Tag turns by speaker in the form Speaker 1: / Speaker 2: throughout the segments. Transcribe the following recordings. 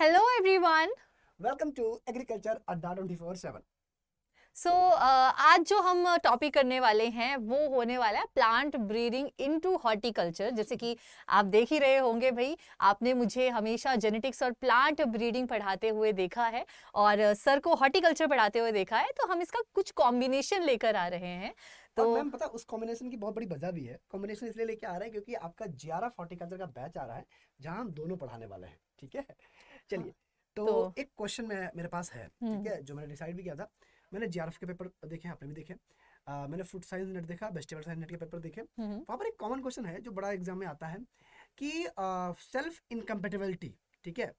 Speaker 1: Hello everyone welcome to agriculture Adda 24/7.
Speaker 2: So आज जो हम टॉपिक uh, करने वाले हैं वो होने वाला है प्लांट ब्रीडिंग इनटू हॉर्टिकल्चर जैसे कि आप देख ही रहे होंगे भाई आपने मुझे हमेशा जेनेटिक्स और प्लांट ब्रीडिंग पढ़ाते हुए देखा है और सर uh, को हॉर्टिकल्चर पढ़ाते हुए देखा है तो हम इसका कुछ कॉम्बिनेशन लेकर आ रहे हैं
Speaker 1: तो मैम पता उस कॉम्बिनेशन की बहुत बड़ी वजह भी है कॉम्बिनेशन इसलिए लेके आ रहा है क्योंकि आपका जियारा हॉर्टिकल्चर का बैच आ रहा है जहाँ हम दोनों पढ़ाने वाले हैं ठीक है चलिए तो, तो एक क्वेश्चन मैं मेरे पास है हम्म। ठीक है जो मैंने डिसाइड भी किया था मैंने जीआरएफ के पेपर देखे आपने भी देखे मैंने फूड साइंस नेट देखा वेजिटेबल साइंस नेट के पेपर देखे हम्म। वहाँ पर एक कॉमन क्वेश्चन है जो बड़ा एग्जाम में आता है कि सेल्फ इनकम्पेटेबिलिटी ठीक है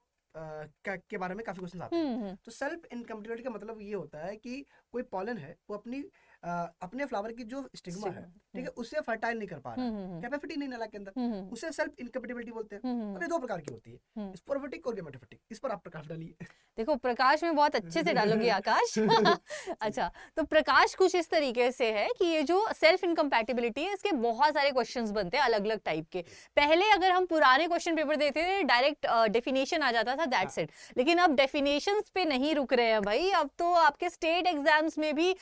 Speaker 1: के बारे में काफी क्वेश्चन आते हैं हम्म, तो सेल्फ इनकम्पेटेबिलिटी का मतलब ये होता है कि कोई पॉलन है वो अपनी अपने फ्लावर की जो स्टिग्मा है ठीक है हम्म। उससे फर्टाइल नहीं कर पा रहा कैपेसिटी हम्म, हम्म, नहीं नला के अंदर उसे सेल्फ इनकेपेबिलिटी बोलते हैं ये दो प्रकार की होती है स्पोरोफिटिक और गेमेटोफिटिक इस पर आप प्रकाश डालिए
Speaker 2: देखो प्रकाश में बहुत अच्छे से डालोगे आकाश अच्छा तो प्रकाश कुछ इस तरीके से है कि ये जो सेल्फ इनकम्पैटिबिलिटी है इसके बहुत सारे क्वेश्चन बनते हैं अलग अलग टाइप के पहले अगर हम पुराने क्वेश्चन पेपर देते थे डायरेक्ट डेफिनेशन आ जाता था दैट्स इट हाँ। लेकिन अब डेफिनेशन पे नहीं रुक रहे हैं भाई अब तो आपके स्टेट एग्जाम्स में भी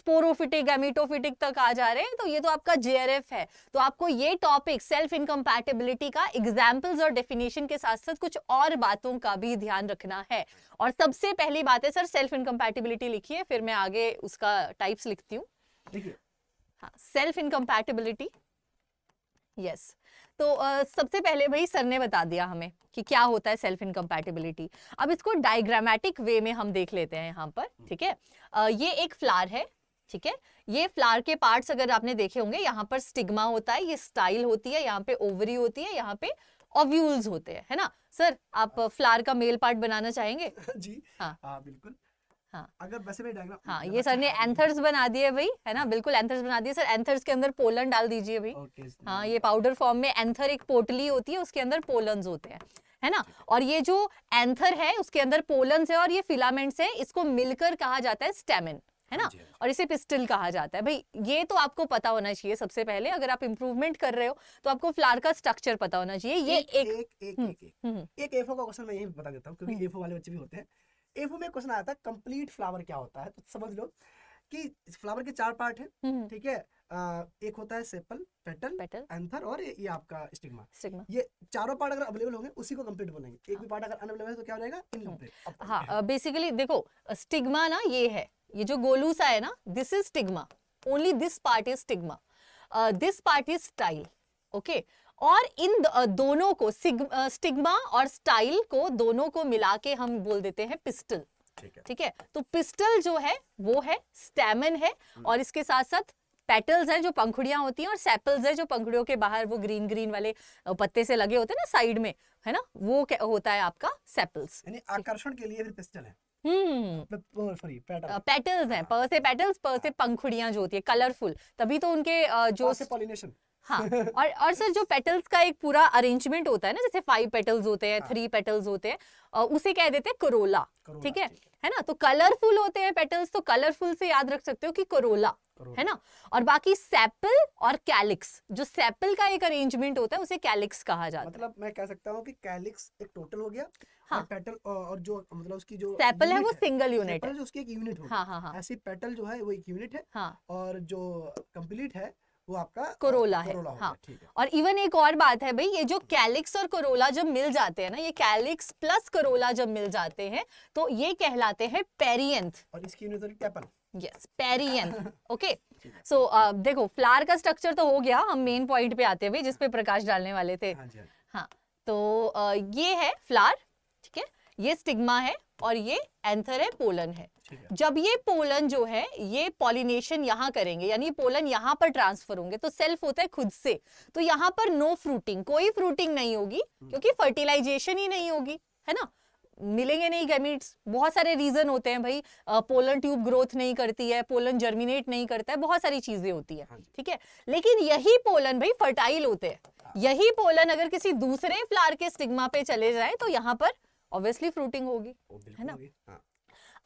Speaker 2: स्पोरोफिटिक एंडोफिटिक एमिटोफिटिक तक आ जा रहे हैं तो ये तो आपका जेआरएफ है तो आपको ये टॉपिक सेल्फ इनकम्पैटिबिलिटी का एग्जाम्पल्स और डेफिनेशन के साथ साथ कुछ और बातों का भी ध्यान रखना है और सबसे पहली बात है सर सेल्फ इनकम्पैटिबिलिटी लिखिए फिर मैं आगे उसका टाइप्स लिखती हूँ सेल्फ इनकम्पैटिबिलिटी यस तो uh, सबसे पहले भाई सर ने बता दिया हमें कि क्या होता है सेल्फ इनकम्पैटिबिलिटी अब इसको डायग्रामेटिक वे में हम देख लेते हैं यहाँ पर ठीक है uh, ये एक फ्लावर है ठीक है ये फ्लावर के पार्ट्स अगर आपने देखे होंगे यहाँ पर स्टिग्मा होता है ये स्टाइल होती है यहाँ पे ओवरी होती है यहाँ पे ऑव्यूल्स होते हैं है ना सर आप फ्लावर हाँ। का मेल पार्ट बनाना चाहेंगे जी
Speaker 1: हाँ।, हाँ बिल्कुल हाँ अगर वैसे मैं डायग्राम हाँ ये सर ने
Speaker 2: एंथर्स हाँ, बना दिए भाई है ना बिल्कुल एंथर्स बना दिए सर एंथर्स के अंदर पोलन डाल दीजिए भाई हाँ ये पाउडर फॉर्म में एंथर एक पोटली होती है उसके अंदर पोलन होते हैं है ना और ये जो एंथर है उसके अंदर पोलन है और ये फिलामेंट्स है इसको मिलकर कहा जाता है स्टेमिन है हाँ ना हाँ हाँ और इसे पिस्टल कहा जाता है भाई ये तो आपको पता होना चाहिए सबसे पहले अगर आप इम्प्रूवमेंट कर रहे हो तो आपको फ्लावर का स्ट्रक्चर पता होना चाहिए ये एक
Speaker 1: एक एक एक हम्म, एफओ हम्म, हम्म। का क्वेश्चन मैं यही बता देता हूँ क्योंकि एफओ वाले बच्चे भी होते हैं एफओ में क्वेश्चन आता है कंप्लीट फ्लावर क्या होता है तो समझ लो कि फ्लावर के चार पार्ट है ठीक है एक होता है सेपल पेटल पेटल एंथर और ये, ये आपका स्टिग्मा स्टिग्मा ये चारों पार्ट अगर अवेलेबल होंगे उसी को कंप्लीट बोलेंगे एक भी पार्ट अगर अनअवेलेबल है तो क्या हो जाएगा इनकम्प्लीट
Speaker 2: हाँ बेसिकली देखो स्टिग्मा ना ये है ये जो गोलू सा है ना this is stigma only this part is stigma this part is style okay और इन uh, दोनों को स्टिग्मा uh, और स्टाइल को दोनों को मिला के हम बोल देते हैं पिस्टल ठीक है तो पिस्टल जो है वो है स्टेमन है हम्म। और इसके साथ साथ पेटल्स हैं जो पंखुड़ियां होती हैं और सैपल्स हैं जो पंखुड़ियों के बाहर वो ग्रीन ग्रीन वाले uh, पत्ते से लगे होते हैं ना साइड में है ना वो होता है आपका
Speaker 1: सैपल्स आकर्षण के लिए भी पिस्टल है
Speaker 2: पेटल्स हम्म। हैं पर से पेटल्स पर से पंखुड़ियां जो होती है कलरफुल तभी तो उनके जो पॉलिनेशन हाँ और और सर जो पेटल्स का एक पूरा अरेंजमेंट होता है ना जैसे फाइव पेटल्स होते हैं थ्री हाँ। पेटल्स होते हैं उसे कह देते हैं करोला ठीक है है ना तो कलरफुल होते हैं पेटल्स तो कलरफुल से याद रख सकते हो कि करोला है ना और बाकी सेपल और कैलिक्स जो सेपल का एक अरेंजमेंट होता है उसे कैलिक्स कहा जाता है
Speaker 1: मतलब मैं कह सकता हूँ कि कैलिक्स एक टोटल हो गया हाँ। और पेटल और जो मतलब उसकी जो सेपल है वो सिंगल यूनिट है उसकी एक यूनिट हाँ, हाँ, ऐसी पेटल जो है वो एक यूनिट है और जो कंप्लीट है वो आपका कोरोला है हाँ है।
Speaker 2: और इवन एक और बात है भाई ये जो कैलिक्स और कोरोला जब मिल जाते हैं ना ये कैलिक्स प्लस कोरोला जब मिल जाते हैं तो ये कहलाते हैं पेरियंथ
Speaker 1: और इसकी कैपल यस
Speaker 2: पेरियन ओके सो देखो फ्लावर का स्ट्रक्चर तो हो गया हम मेन पॉइंट पे आते हुए जिसपे प्रकाश डालने वाले थे हाँ, हाँ तो uh, ये है फ्लावर ठीक है ये स्टिग्मा है और ये एंथर है पोलन है जब ये पोलन जो है ये पॉलिनेशन यहाँ करेंगे यानी पोलन यहाँ पर ट्रांसफर होंगे तो सेल्फ होता है खुद से तो यहाँ पर नो फ्रूटिंग कोई फ्रूटिंग नहीं होगी हम्म। क्योंकि फर्टिलाइजेशन ही नहीं होगी है ना मिलेंगे नहीं गैमीट्स बहुत सारे रीजन होते हैं भाई पोलन ट्यूब ग्रोथ नहीं करती है पोलन जर्मिनेट नहीं करता है बहुत सारी चीजें होती है हाँ ठीक है लेकिन यही पोलन भाई फर्टाइल होते हैं हाँ। यही पोलन अगर किसी दूसरे फ्लावर के स्टिग्मा पे चले जाए तो यहाँ पर ऑब्वियसली फ्रूटिंग होगी
Speaker 1: oh, है ना हाँ।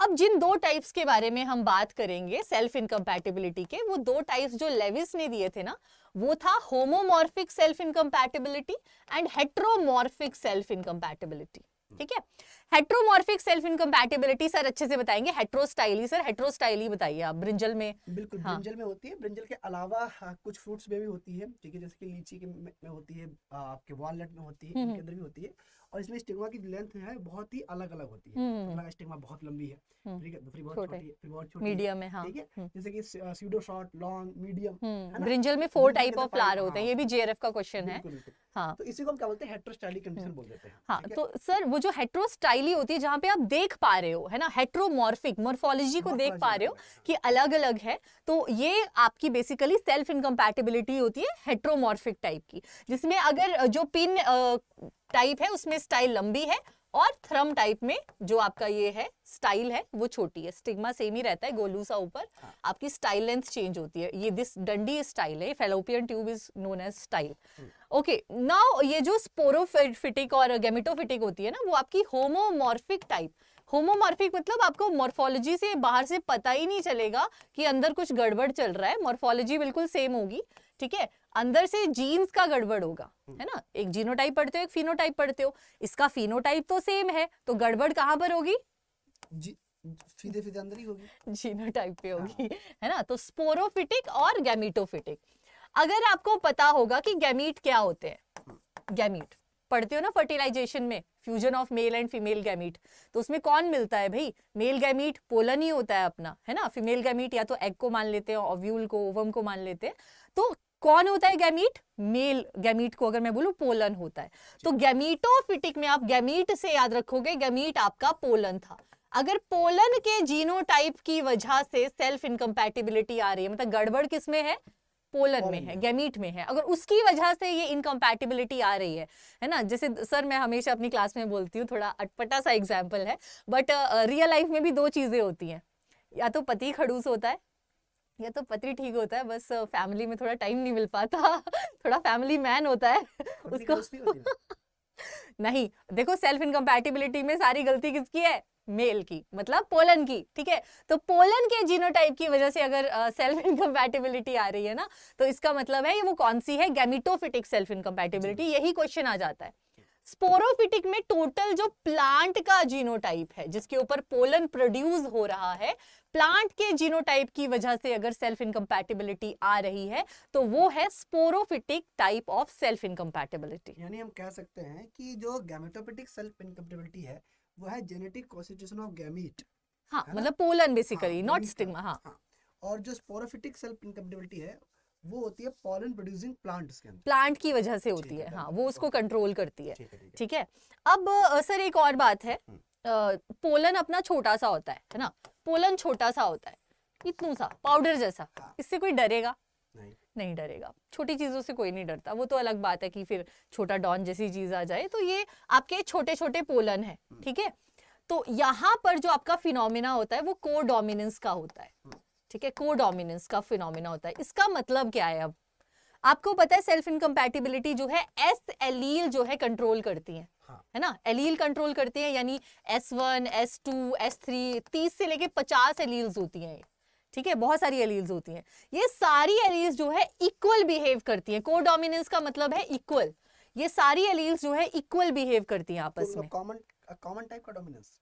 Speaker 2: अब जिन दो टाइप्स के बारे में हम बात करेंगे सेल्फ इनकम्पैटिबिलिटी के वो दो टाइप्स जो लेविस ने दिए थे ना वो था homomorphic self incompatibility and heteromorphic self incompatibility ठीक है हेट्रोमॉर्फिक सेल्फ इनकम्पैटिबिलिटी सर अच्छे से बताएंगे हेट्रोस्टाइली सर हेट्रोस्टाइली बताइए आप ब्रिंजल में
Speaker 1: बिल्कुल हाँ. ब्रिंजल में होती है ब्रिंजल के अलावा हाँ, कुछ फ्रूट्स में भी होती है ठीक है जैसे कि लीची के में होती है आपके वॉलनट में होती है हम्म, इनके हम्म। अंदर भी होती है और इसमें स्टिग्मा की लेंथ है बहुत ही अलग अलग होती है हम्म। तो मतलब स्टिग्मा बहुत लंबी है हम्म। ठीक है दूसरी तो बहुत छोटी है फिर बहुत छोटी मीडियम है हाँ। ठीक है हम्म। जैसे कि pseudo short long medium brinjal में फोर टाइप ऑफ फ्लावर होते हैं हाँ। ये भी जेआरएफ का क्वेश्चन है हाँ तो इसी को हम क्या बोलते हैं हेट्रोस्टाइली हम्म। कंडीशन बोल देते हैं
Speaker 2: हाँ तो सर वो जो हेट्रोस्टाइली होती है जहाँ पे आप देख पा रहे हो है ना हेट्रोमॉर्फिक मोर्फोलॉजी को देख पा रहे हो कि अलग अलग है तो ये आपकी बेसिकली सेल्फ इनकम्पैटिबिलिटी होती है हेट्रोमॉर्फिक टाइप की जिसमें अगर जो पिन टाइप है उसमें स्टाइल लंबी है और थ्रम टाइप में जो आपका ये है स्टाइल है वो छोटी है स्टिग्मा सेम ही रहता है गोलू सा ऊपर हाँ. आपकी स्टाइल लेंथ चेंज होती है ये दिस डंडी स्टाइल है fallopian tube is known as style okay now ये जो स्पोरोफिटिक और गेमिटोफिटिक होती है ना वो आपकी होमोमॉर्फिक टाइप होमोमॉर्फिक मतलब आपको मॉर्फोलॉजी से बाहर से पता ही नहीं चलेगा कि अंदर कुछ गड़बड़ चल रहा है मॉर्फोलॉजी बिल्कुल सेम होगी ठीक है अंदर से जीन्स का गड़बड़ होगा है ना एक जीनोटाइप पढ़ते हो एक फिनोटाइप पढ़ते हो इसका फिनोटाइप तो सेम है तो गड़बड़ कहाँ पर होगी फीदे फीदे अंदर ही होगी जीनोटाइप पे होगी हाँ। है ना तो स्पोरोफिटिक और अगर आपको पता होगा कि क्या होते हैं गैमीट पढ़ते हो ना फर्टिलाइजेशन में fusion of male and female gamete तो उसमें कौन मिलता है भाई मेल गैमीट पोलन ही होता है अपना है ना फीमेल गैमीट या तो एग को मान लेते हैं ओव्यूल को ओवम को मान लेते हैं तो कौन होता है गैमीट मेल गैमीट को अगर मैं बोलू पोलन होता है तो गैमीटोफिटिक में आप गैमीट से याद रखोगे गैमीट आपका पोलन था अगर पोलन के जीनोटाइप की वजह से सेल्फ इनकम्पैटिबिलिटी आ रही है मतलब गड़बड़ किस में है पोलन में है गैमीट में है अगर उसकी वजह से ये इनकम्पैटिबिलिटी आ रही है है ना जैसे सर मैं हमेशा अपनी क्लास में बोलती हूँ थोड़ा अटपटा सा एग्जाम्पल है बट रियल लाइफ में भी दो चीज़ें होती हैं या तो पति खड़ूस होता है या तो पति ठीक होता है बस फैमिली में थोड़ा टाइम नहीं मिल पाता थोड़ा फैमिली मैन होता है उसको नहीं देखो सेल्फ इनकम्पैटिबिलिटी में सारी गलती किसकी है मेल की मतलब पोलन की ठीक है तो पोलन के जीनोटाइप की वजह से अगर सेल्फ इनकम्पैटिबिलिटी आ रही है ना तो इसका मतलब है ये वो कौन सी है गैमिटोफिटिक सेल्फ इनकम्पैटिबिलिटी यही क्वेश्चन आ जाता है स्पोरोफिटिक में टोटल जो प्लांट का जीनोटाइप है जिसके ऊपर पोलन प्रोड्यूस हो रहा है प्लांट के जीनोटाइप की वजह से अगर सेल्फ इनकम्पैटिबिलिटी आ रही है तो वो है sporophytic type of
Speaker 1: self incompatibility यानी हम कह सकते हैं कि जो गैमेटोपेटिक सेल्फ इनकम्पैटिबिलिटी है वो है जेनेटिक कॉन्स्टिट्यूशन ऑफ गैमेट हाँ मतलब पोलन बेसिकली नॉट स्टिग्मा हाँ और जो स्पोरोफिटिक सेल्फ इनकम्पैटिबिलिटी है वो होती है पोलन प्रोड्यूसिंग प्लांट्स के अंदर
Speaker 2: प्लांट की वजह से होती है हाँ वो उसको कंट्रोल करती है ठीक है अब सर एक और बात है हम्म। पोलन अपना छोटा सा होता है है ना पोलन छोटा सा होता है इतना सा पाउडर जैसा हाँ। इससे कोई डरेगा नहीं नहीं डरेगा छोटी चीजों से कोई नहीं डरता वो तो अलग बात है कि फिर छोटा डॉन जैसी चीज आ जाए तो ये आपके छोटे छोटे पोलन है हम्म। ठीक है तो यहाँ पर जो आपका फिनोमिना होता है वो को डोमिनेंस का होता है हम्म। ठीक है को डोमिनेंस का फिनोमिना होता है इसका मतलब क्या है अब आपको पता है सेल्फ इनकम्पैटिबिलिटी जो है एस एलील जो है कंट्रोल करती है हाँ। है ना एलील कंट्रोल करती है यानी S one S two S three तीस से लेके पचास एलील्स होती हैं ठीक है बहुत सारी एलील्स होती हैं ये सारी एलील्स जो है इक्वल बिहेव करती हैं को का मतलब है इक्वल ये सारी एलील्स जो है इक्वल बिहेव करती हैं आपस तो में
Speaker 1: कॉमन कॉमन टाइप का डोमिनेंस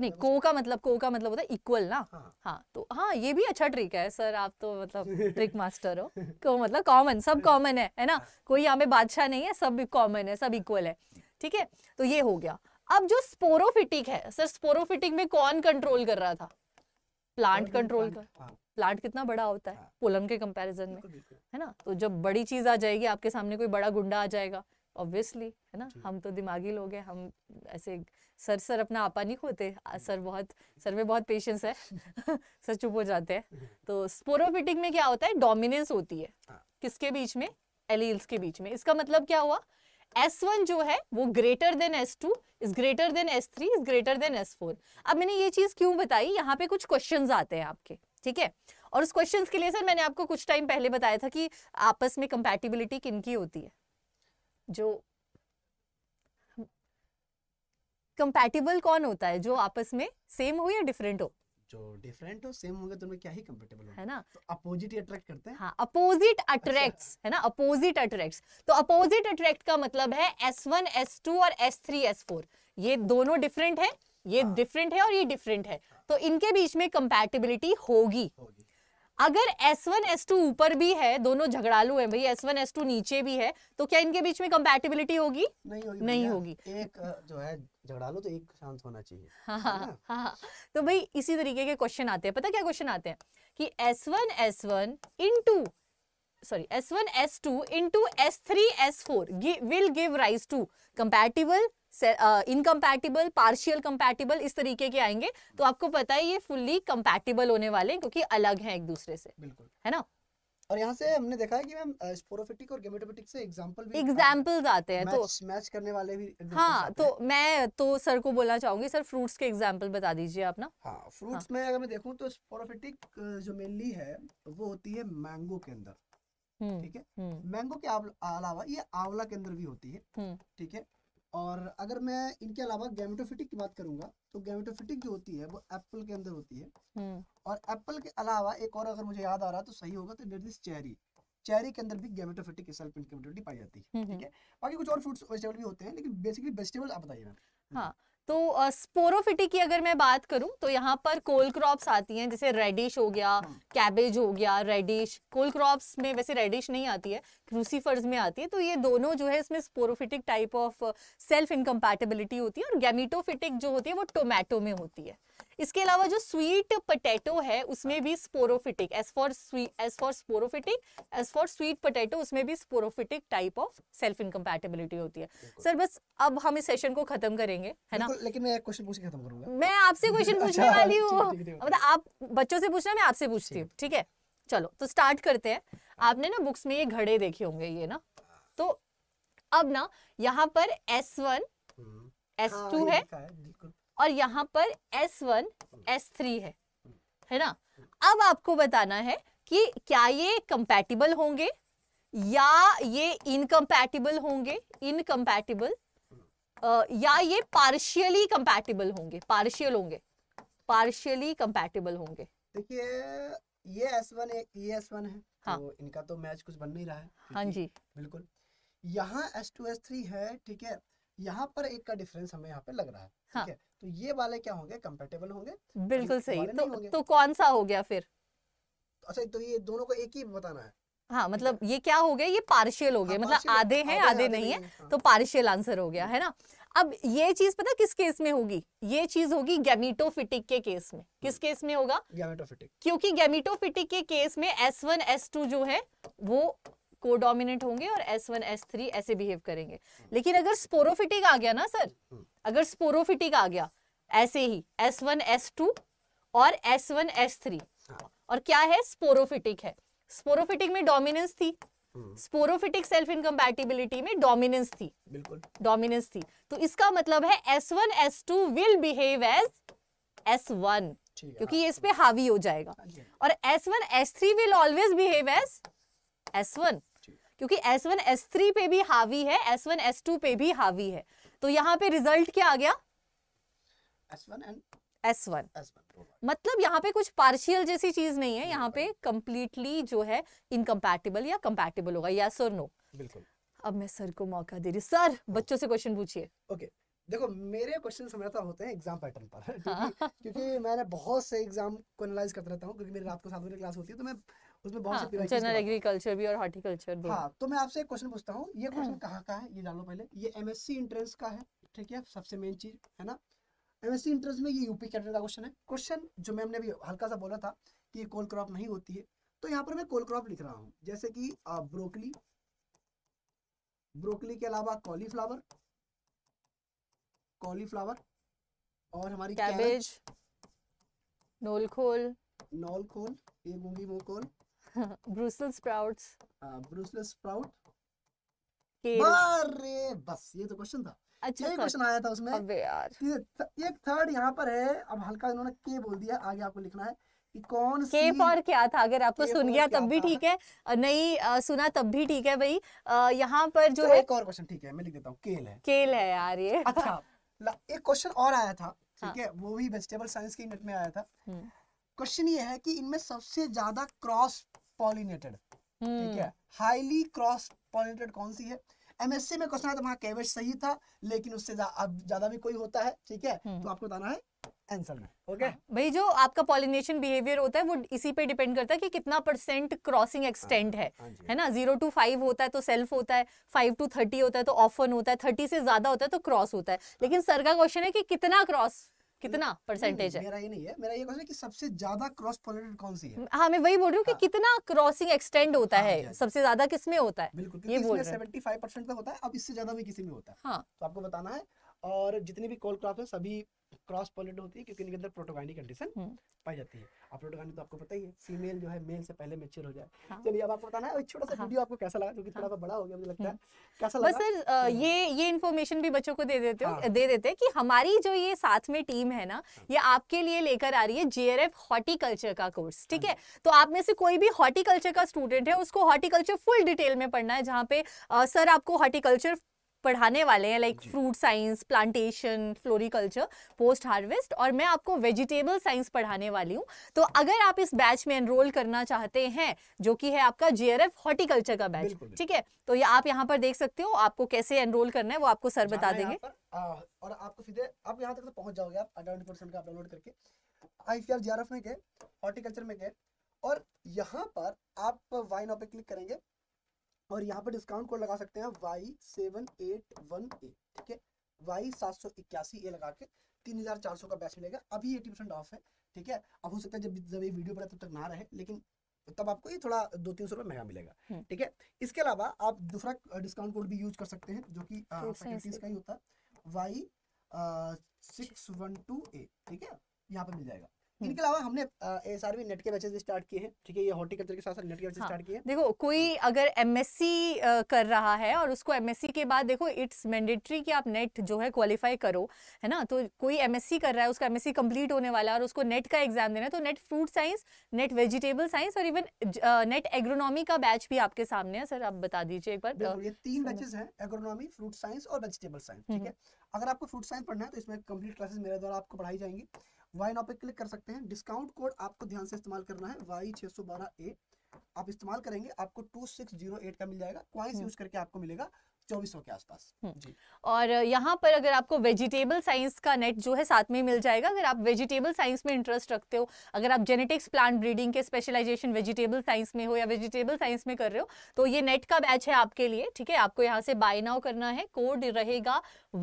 Speaker 2: नहीं को का मतलब को का मतलब होता है इक्वल ना हाँ, हाँ तो हाँ ये भी अच्छा ट्रिक है सर आप तो मतलब ट्रिक मास्टर हो को मतलब कॉमन सब कॉमन है है ना कोई यहाँ पे बादशाह नहीं है सब कॉमन है सब इक्वल है ठीक है तो ये हो गया अब जो स्पोरोफिटिक है सर स्पोरोफिटिक में कौन कंट्रोल कर रहा था प्लांट कंट्रोल कर प्लांट हाँ। कितना बड़ा होता है पोलन हाँ। के कंपेरिजन में है ना तो जब बड़ी चीज आ जाएगी आपके सामने कोई बड़ा गुंडा आ जाएगा ऑब्वियसली है ना हम तो दिमागी लोग हैं हम ऐसे सर सर अपना आपा नहीं खोते सर बहुत सर में बहुत पेशेंस है सर चुप हो जाते हैं तो स्पोरोफिटिक में क्या होता है डोमिनेंस होती है हाँ। किसके बीच में एलील्स के बीच में इसका मतलब क्या हुआ S1 जो है वो greater than S2 is greater than S3 is greater than S4 अब मैंने ये चीज क्यों बताई यहाँ पे कुछ क्वेश्चंस आते हैं आपके ठीक है और उस क्वेश्चंस के लिए सर मैंने आपको कुछ टाइम पहले बताया था कि आपस में कंपैटिबिलिटी की होती है जो कंपैटिबल कौन होता है जो आपस में सेम हो या डिफरेंट हो
Speaker 1: जो डिफरेंट हो सेम होंगे तो क्या ही कंपैटिबल है ना तो अपोजिट अट्रैक्ट करते
Speaker 2: हैं हाँ अपोजिट अट्रैक्ट्स अच्छा। है ना अपोजिट अट्रैक्ट्स तो अपोजिट अट्रैक्ट का मतलब है S1 S2 और S3 S4 ये दोनों डिफरेंट है ये डिफरेंट हाँ. है और ये डिफरेंट है हाँ. तो इनके बीच में कंपैटिबिलिटी होगी, होगी। अगर S1 S2 ऊपर भी है दोनों झगड़ालू हैं भाई S1 S2 नीचे भी है तो क्या इनके बीच में कंपैटिबिलिटी होगी नहीं होगी
Speaker 1: हो एक जो है झगड़ालू तो एक शांत होना चाहिए हाँ हाँ,
Speaker 2: हाँ हाँ, तो भाई इसी तरीके के क्वेश्चन आते हैं पता क्या क्वेश्चन आते हैं कि S1 S1 into sorry S1 S2 into S3 S4 give, will give rise to compatible incompatible partial compatible इस तरीके के आएंगे तो आपको पता है ये फुल्ली कंपैटिबल होने वाले हैं क्योंकि अलग हैं एक
Speaker 1: दूसरे से बिल्कुल है ना और यहाँ से हमने देखा है कि मैम स्पोरोफिटिक और गेमेटोफिटिक से एग्जांपल भी एग्जांपल्स आते हैं तो मैच करने वाले भी हाँ
Speaker 2: तो मैं तो सर को बोलना चाहूंगी सर फ्रूट्स के एग्जांपल बता दीजिए आप ना हाँ फ्रूट्स हाँ.
Speaker 1: में अगर मैं देखूँ तो स्पोरोफिटिक जो मेनली है वो होती है मैंगो के अंदर हम्म, ठीक है मैंगो हम्म। के अलावा ये आंवला के अंदर भी होती है हम्म। ठीक है और अगर मैं इनके अलावा गैमेटोफिटिक की बात करूंगा तो गैमेटोफिटिक जो होती है वो एप्पल के अंदर होती है हम्म। और एप्पल के अलावा एक और अगर मुझे याद आ रहा तो सही होगा तो डेट इज चेरी चेरी के अंदर भी गैमेटोफिटिक सेल्फ पाई जाती है हम्म, ठीक हम्म। है बाकी कुछ और फ्रूट्स वेजिटेबल भी होते हैं लेकिन बेसिकली वेजिटेबल आप बताइए मैम हाँ तो
Speaker 2: स्पोरोफिटी की अगर मैं बात करूं तो यहाँ पर कोल क्रॉप्स आती हैं जैसे रेडिश हो गया हाँ। कैबेज हो गया रेडिश कोल क्रॉप्स में वैसे रेडिश नहीं आती है क्रूसीफर्स में आती है तो ये दोनों जो है इसमें sporophytic type of self incompatibility होती है और गैमिटोफिटिक जो होती है वो टोमेटो में होती है इसके अलावा जो स्वीट पटेटो है उसमें भी sporophytic as for sweet as for sporophytic as for sweet potato उसमें भी sporophytic type of self incompatibility होती है सर बस अब हम इस सेशन को खत्म करेंगे है ना लेकिन मैं एक क्वेश्चन पूछ
Speaker 1: के खत्म करूंगा मैं
Speaker 2: आपसे क्वेश्चन अच्छा, पूछने वाली हूँ मतलब आप बच्चों से पूछना मैं आपसे पूछती हूँ ठीक है चलो तो स्टार्ट करते हैं आपने ना बुक्स में ये घड़े देखे होंगे ये ना तो अब ना यहाँ पर एस वन एस टू है और यहाँ पर एस वन एस थ्री है है ना अब आपको बताना है कि क्या ये कंपैटिबल होंगे या ये इनकम्पैटिबल होंगे इनकम्पैटिबल या ये पार्शियली कंपैटिबल होंगे पार्शियल होंगे पार्शियली कंपैटिबल होंगे
Speaker 1: देखिए ये S1 है ये S1 है हाँ. तो इनका तो मैच कुछ बन नहीं रहा है हाँ जी बिल्कुल यहाँ S2 S3 है ठीक है यहाँ पर एक का डिफरेंस हमें यहाँ पे लग रहा है हाँ. ठीक है तो ये वाले क्या होंगे कंपेटेबल होंगे बिल्कुल सही तो, तो
Speaker 2: कौन सा हो गया फिर
Speaker 1: अच्छा तो ये दोनों को एक ही बताना है
Speaker 2: हाँ मतलब ये क्या हो गया ये पार्शियल हो हाँ, गया हाँ, मतलब आधे हैं आधे, आधे नहीं है हाँ। तो पार्शियल आंसर हो गया है ना अब ये चीज पता किस केस में होगी ये चीज होगी गैमिटोफिटिक के केस में हम्म। किस केस में होगा गैमिटोफिटिक क्योंकि गैमिटोफिटिक के केस में S1 S2 जो है वो कोडोमिनेंट होंगे और एस वन एस थ्री ऐसे बिहेव करेंगे लेकिन अगर स्पोरोफिटिक आ गया ना सर हम्म। अगर स्पोरोफिटिक आ गया ऐसे ही एस वन एस टू और एस वन एस थ्री हाँ। और क्या है स्पोरोफिटिक है स्पोरोफिटिक में डोमिनेंस थी हम्म। स्पोरोफिटिक सेल्फ इनकम्पैटिबिलिटी में डोमिनेंस थी बिल्कुल डोमिनेंस थी तो इसका मतलब है S one S two will behave as S one क्योंकि ये हाँ। इस पे हावी हो जाएगा हाँ और S one S three will always behave as S one क्योंकि एस वन एस थ्री पे भी हावी है एस वन एस टू पे भी हावी है तो यहाँ पे रिजल्ट क्या आ गया एस वन एस वन मतलब यहाँ पे कुछ पार्शियल जैसी चीज नहीं है यहाँ पे कंप्लीटली जो है इनकम्पैटिबल या कंपैटिबल होगा यस और नो बिल्कुल अब मैं सर को मौका दे रही सर हाँ। बच्चों से क्वेश्चन पूछिए ओके
Speaker 1: देखो मेरे क्वेश्चन हमेशा होते हैं एग्जाम पैटर्न पर हाँ। क्योंकि मैंने बहुत से एग्जाम को एनालाइज करता रहता हूँ क्योंकि मेरे रात को सात बजे क्लास होती है तो मैं उसमें बहुत हाँ, से जनरल
Speaker 2: एग्रीकल्चर भी और हॉर्टिकल्चर भी हाँ
Speaker 1: तो मैं आपसे एक क्वेश्चन पूछता हूँ ये क्वेश्चन हाँ। कहाँ का है ये जान पहले ये एमएससी एंट्रेंस का है ठीक है सबसे मेन चीज है ना एमएससी एंट्रेंस में ये यूपी कैडेट का क्वेश्चन है क्वेश्चन जो मैम ने अभी हल्का सा बोला था कि ये कोल क्रॉप नहीं होती है तो यहाँ पर मैं कोल क्रॉप लिख रहा हूँ जैसे कि ब्रोकली ब्रोकली के अलावा कॉलीफ्लावर कॉलीफ्लावर और हमारी कैबेज नोलखोल नोलखोल ये मूंगी मोकोल ब्रूसल स्प्राउट्स ब्रूसल स्प्राउट अरे बस ये तो क्वेश्चन था अच्छा ये क्वेश्चन आया था उसमें अबे यार ये एक थर्ड यहाँ पर है अब हल्का इन्होंने के बोल दिया आगे आपको लिखना है कौन के फॉर
Speaker 2: क्या था अगर आपको सुन गया तब भी ठीक है नहीं आ, सुना तब भी ठीक है भाई यहाँ पर जो तो है
Speaker 1: एक और क्वेश्चन ठीक है मैं लिख देता हूँ केल है केल है यार ये अच्छा एक क्वेश्चन और आया था हाँ। ठीक है वो भी वेजिटेबल साइंस के नेट में आया था क्वेश्चन हम्म। ये है कि इनमें सबसे ज्यादा क्रॉस पॉलिनेटेड ठीक है हाईली क्रॉस पॉलिनेटेड कौन सी है एमएससी में क्वेश्चन आया तो वहां कैवेज सही था लेकिन उससे जा, अब ज्यादा भी कोई होता है ठीक है हम्म। तो आपको बताना है आंसर में
Speaker 2: ओके हाँ, भाई जो आपका पॉलिनेशन बिहेवियर होता है वो इसी पे डिपेंड करता है कि कितना परसेंट क्रॉसिंग एक्सटेंड है हाँ है ना जीरो टू फाइव होता है तो सेल्फ होता है फाइव टू थर्टी होता है तो ऑफन होता है थर्टी से ज्यादा होता है तो क्रॉस होता है हाँ। लेकिन सर का क्वेश्चन है कि कितना क्रॉस कितना परसेंटेज है मेरा ये
Speaker 1: नहीं है मेरा ये क्वेश्चन है कि सबसे ज्यादा क्रॉस पोलिनेटेड कौन सी है
Speaker 2: हाँ मैं वही बोल रही हूँ कि हाँ। कितना क्रॉसिंग एक्सटेंड हाँ, होता है हाँ, सबसे ज्यादा किसमें होता है बिल्कुल ये बोल सेवेंटी
Speaker 1: फाइव परसेंट तक होता है अब इससे ज्यादा भी किसी में होता है हाँ तो आपको बताना है और जितनी भी कोल क्रॉप है सभी क्रॉस पॉलिनेट होती है क्योंकि इनके अंदर प्रोटोगानी हम्म। कंडीशन पाई जाती है आप प्रोटोगानी तो आपको पता ही है फीमेल जो है मेल से पहले मेच्योर हो जाए हाँ। चलिए अब आपको बताना है छोटा सा वीडियो हाँ। आपको कैसा लगा क्योंकि थोड़ा सा हाँ। बड़ा हो गया मुझे लगता है हम्म। कैसा
Speaker 2: लगा सर हम्म। ये ये इन्फॉर्मेशन भी बच्चों को दे देते हो हाँ। दे देते हैं कि हमारी जो ये साथ में टीम है ना ये आपके लिए लेकर आ रही है जेआरएफ हॉर्टिकल्चर का कोर्स ठीक है तो आप में से कोई भी हॉर्टिकल्चर का स्टूडेंट है उसको हॉर्टिकल्चर फुल डिटेल में पढ़ना है जहाँ पे सर आपको हॉर्टिकल्चर पढ़ाने वाले हैं like fruit science plantation floriculture post harvest और मैं आपको वेजिटेबल साइंस पढ़ाने वाली हूँ तो अगर आप इस बैच में एनरोल करना चाहते हैं जो कि है आपका जे हॉर्टिकल्चर का बैच ठीक है तो ये आप यहाँ पर देख सकते हो आपको कैसे एनरोल करना है वो आपको सर बता देंगे
Speaker 1: और आपको सीधे आप यहाँ तक तो पहुंच जाओगे आप परसेंट का डाउनलोड करके आईसीआर जीआरएफ में गए हॉर्टिकल्चर में गए और यहाँ पर आप वाइन ऑफ पे क्लिक करेंगे और यहाँ पर डिस्काउंट कोड लगा सकते हैं Y seven eight one A ठीक है वाई सात सौ इक्यासी ए लगा के तीन हजार चार सौ का बैच मिलेगा अभी एटी परसेंट ऑफ है ठीक है अब हो सकता है जब जब ये वीडियो पर तब तक ना रहे लेकिन तब आपको ये थोड़ा दो तीन सौ रुपये महंगा मिलेगा हम्म। ठीक है इसके अलावा आप दूसरा डिस्काउंट कोड भी यूज कर सकते हैं जो कि फैकल्टीज का ही होता है Y six one two A ठीक है यहाँ पर मिल जाएगा हम्म। इनके अलावा हमने एस आर नेट के बैचेस स्टार्ट किए हैं ठीक है ये हॉर्टिकल्चर के साथ साथ नेट के बैचेस स्टार्ट हाँ। किए हैं
Speaker 2: देखो कोई हम्म। अगर एमएससी कर रहा है और उसको एमएससी के बाद देखो इट्स मैंडेटरी कि आप नेट जो है क्वालिफाई करो है ना तो कोई एमएससी कर रहा है उसका एमएससी कंप्लीट होने वाला है और उसको नेट का एग्जाम देना है तो NET fruit science NET vegetable science और इवन नेट एग्रोनॉमी का बैच भी आपके सामने है सर आप बता दीजिए एक बार ये
Speaker 1: तीन बैचेस हैं एग्रोनॉमी फ्रूट साइंस और वेजिटेबल साइंस ठीक है हम्म। अगर आपको फ्रूट साइंस पढ़ना है तो इसमें कंप्लीट क्लासेस मेरे द्वारा आपको पढ़ाई जाएंगी वाई नाउ पे क्लिक कर सकते हैं डिस्काउंट कोड आपको ध्यान से इस्तेमाल करना है वाई छह सौ बारह ए आप इस्तेमाल करेंगे आपको टू सिक्स जीरो एट का मिल जाएगा क्वाइंस हम्म। यूज करके आपको मिलेगा चौबीस के आसपास हम्म।
Speaker 2: और यहाँ पर अगर आपको वेजिटेबल साइंस का नेट जो है साथ में मिल जाएगा अगर आप वेजिटेबल साइंस में इंटरेस्ट रखते हो अगर आप जेनेटिक्स प्लांट ब्रीडिंग के स्पेशलाइजेशन वेजिटेबल साइंस में हो या वेजिटेबल साइंस में कर रहे हो तो ये नेट का बैच है आपके लिए ठीक है आपको यहाँ से बाय नाउ करना है कोड रहेगा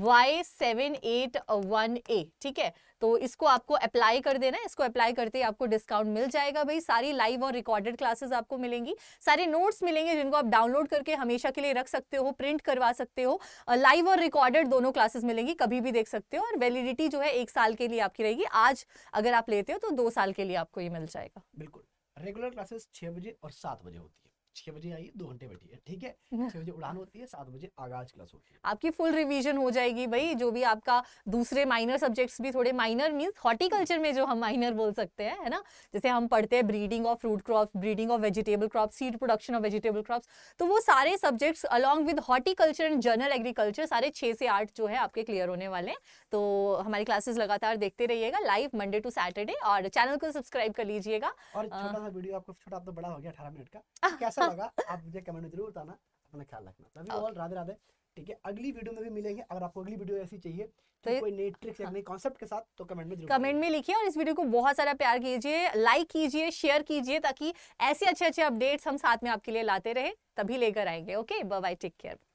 Speaker 2: Y seven eight one A ठीक है तो इसको आपको अप्लाई कर देना है इसको अप्लाई करते ही आपको डिस्काउंट मिल जाएगा भाई सारी लाइव और रिकॉर्डेड क्लासेस आपको मिलेंगी सारे नोट्स मिलेंगे जिनको आप डाउनलोड करके हमेशा के लिए रख सकते हो प्रिंट करवा सकते हो लाइव और रिकॉर्डेड दोनों क्लासेस मिलेंगी कभी भी देख सकते हो और वैलिडिटी जो है एक साल के लिए आपकी रहेगी आज अगर आप लेते हो तो दो साल के लिए आपको ये मिल जाएगा
Speaker 1: बिल्कुल रेगुलर क्लासेस छह बजे और सात बजे होती है छह बजे आइए दो घंटे बैठिए ठीक है हम्म। छह बजे उड़ान होती है सात बजे आगाज क्लास होती
Speaker 2: है आपकी फुल रिवीजन हो जाएगी भाई जो भी आपका दूसरे माइनर सब्जेक्ट्स भी थोड़े माइनर मीन्स हॉर्टिकल्चर में जो हम माइनर बोल सकते हैं है ना जैसे हम पढ़ते हैं breeding of fruit crop breeding of vegetable crop seed production of vegetable crop तो वो सारे subjects along with horticulture and general agriculture सारे छह से आठ जो है आपके क्लियर होने वाले तो हमारी क्लासेस लगातार देखते रहिएगा लाइव मंडे टू सैटरडे और चैनल को सब्सक्राइब कर लीजिएगा और छोटा सा
Speaker 1: वीडियो आपको छोटा तो बड़ा हो गया अठारह मिनट का कैसा हाँ। लगा आप मुझे कमेंट में जरूर बताना अपना ख्याल रखना love you all Radhe Radhe ठीक है अगली वीडियो में भी मिलेंगे अगर आपको अगली वीडियो ऐसी चाहिए तो कोई नई ट्रिक्स या नए कॉन्सेप्ट के साथ तो कमेंट में कमेंट
Speaker 2: में लिखिए और इस वीडियो को बहुत सारा प्यार कीजिए लाइक कीजिए शेयर कीजिए ताकि ऐसे अच्छे अच्छे अपडेट्स हम साथ में आपके लिए लाते रहे तभी लेकर आएंगे ओके बाय टेक केयर